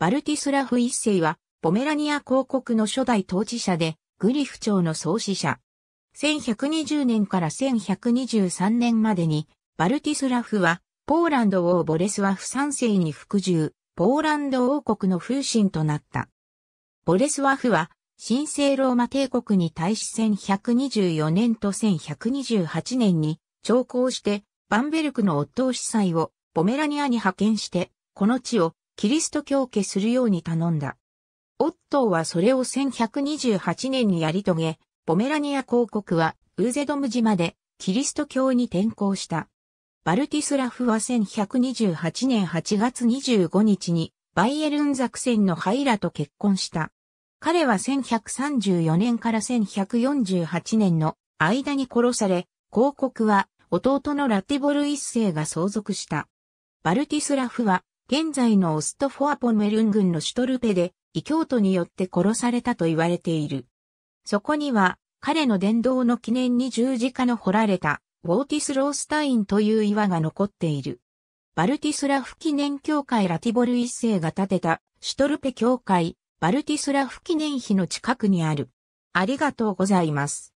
バルティスラフ一世は、ポメラニア公国の初代統治者で、グリフ朝の創始者。1120年から1123年までに、バルティスラフは、ポーランド王ボレスワフ三世に服従、ポーランド王国の風神となった。ボレスワフは、神聖ローマ帝国に対し1124年と1128年に、長考して、バンベルクの夫を司祭をポメラニアに派遣して、この地をキリスト教家するように頼んだ。オットーはそれを1128年にやり遂げ、ポメラニア公国はウーゼドム島でキリスト教に転向した。バルティスラフは1128年8月25日にバイエルンザクセンのハイラと結婚した。彼は1134年から1148年の間に殺され、広告は弟のラティボル一世が相続した。バルティスラフは現在のオストフォアポメルン軍のシュトルペで、異教徒によって殺されたと言われている。そこには、彼の伝道の記念に十字架の彫られた、ウォーティス・ロースタインという岩が残っている。バルティスラフ記念協会ラティボル一世が建てた、シュトルペ協会、バルティスラフ記念碑の近くにある。ありがとうございます。